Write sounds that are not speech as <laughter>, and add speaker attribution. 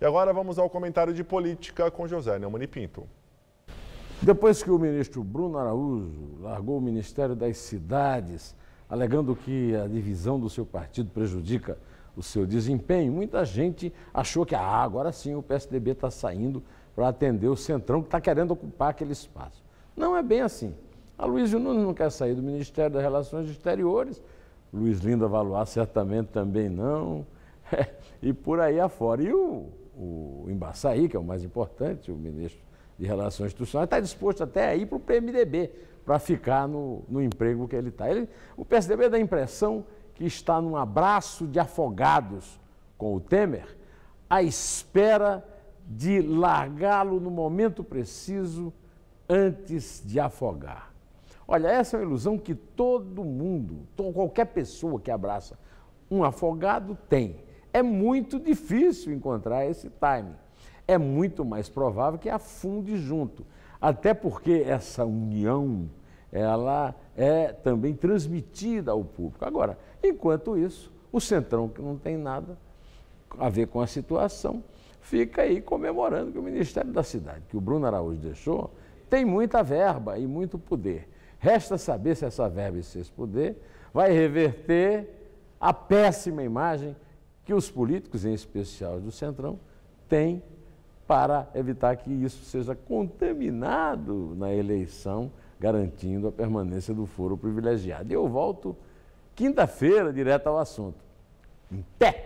Speaker 1: E agora vamos ao comentário de política com José Neumani Pinto.
Speaker 2: Depois que o ministro Bruno Araújo largou o Ministério das Cidades, alegando que a divisão do seu partido prejudica o seu desempenho, muita gente achou que ah, agora sim o PSDB está saindo para atender o Centrão que está querendo ocupar aquele espaço. Não é bem assim. A Luísio Nunes não quer sair do Ministério das Relações Exteriores, Luiz Linda Valois certamente também não, <laughs> e por aí afora. E o, o Embaçaí, que é o mais importante, o ministro de Relações Institucionais, está disposto até a ir para o PMDB, para ficar no, no emprego que ele está. O PSDB dá a impressão que está num abraço de afogados com o Temer, à espera de largá-lo no momento preciso antes de afogar. Olha, essa é uma ilusão que todo mundo, qualquer pessoa que abraça um afogado tem é muito difícil encontrar esse timing. É muito mais provável que afunde junto, até porque essa união ela é também transmitida ao público. Agora, enquanto isso, o Centrão, que não tem nada a ver com a situação,
Speaker 1: fica aí comemorando que o
Speaker 2: Ministério da Cidade, que o Bruno Araújo deixou, tem muita verba e muito poder. Resta saber se essa verba e se esse poder vai reverter a péssima imagem que os políticos, em especial do Centrão, têm para evitar que isso seja contaminado na eleição, garantindo a permanência do foro privilegiado. E eu volto quinta-feira direto ao assunto.
Speaker 1: Em pé!